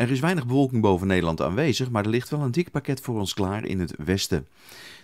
Er is weinig bewolking boven Nederland aanwezig, maar er ligt wel een dik pakket voor ons klaar in het westen.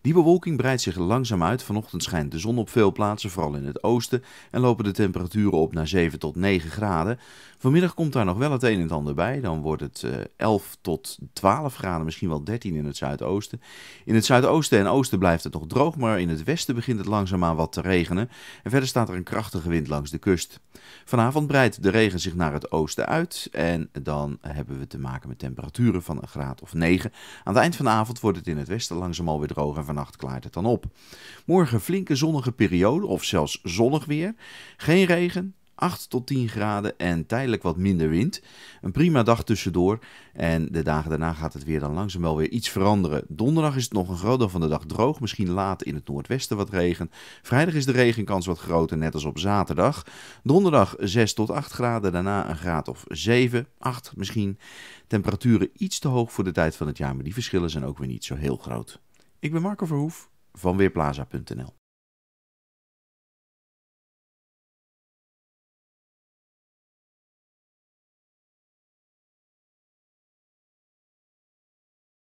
Die bewolking breidt zich langzaam uit. Vanochtend schijnt de zon op veel plaatsen, vooral in het oosten, en lopen de temperaturen op naar 7 tot 9 graden. Vanmiddag komt daar nog wel het een en het ander bij. Dan wordt het 11 eh, tot 12 graden, misschien wel 13 in het zuidoosten. In het zuidoosten en oosten blijft het nog droog, maar in het westen begint het langzaamaan wat te regenen. En verder staat er een krachtige wind langs de kust. Vanavond breidt de regen zich naar het oosten uit en dan hebben we te maken met temperaturen van een graad of 9. Aan het eind van de avond wordt het in het westen langzaam alweer droog en vannacht klaart het dan op. Morgen flinke zonnige periode of zelfs zonnig weer. Geen regen, 8 tot 10 graden en tijdelijk wat minder wind. Een prima dag tussendoor en de dagen daarna gaat het weer dan langzaam wel weer iets veranderen. Donderdag is het nog een groot deel van de dag droog, misschien laat in het noordwesten wat regen. Vrijdag is de regenkans wat groter, net als op zaterdag. Donderdag 6 tot 8 graden, daarna een graad of 7, 8 misschien. Temperaturen iets te hoog voor de tijd van het jaar, maar die verschillen zijn ook weer niet zo heel groot. Ik ben Marco Verhoef van Weerplaza.nl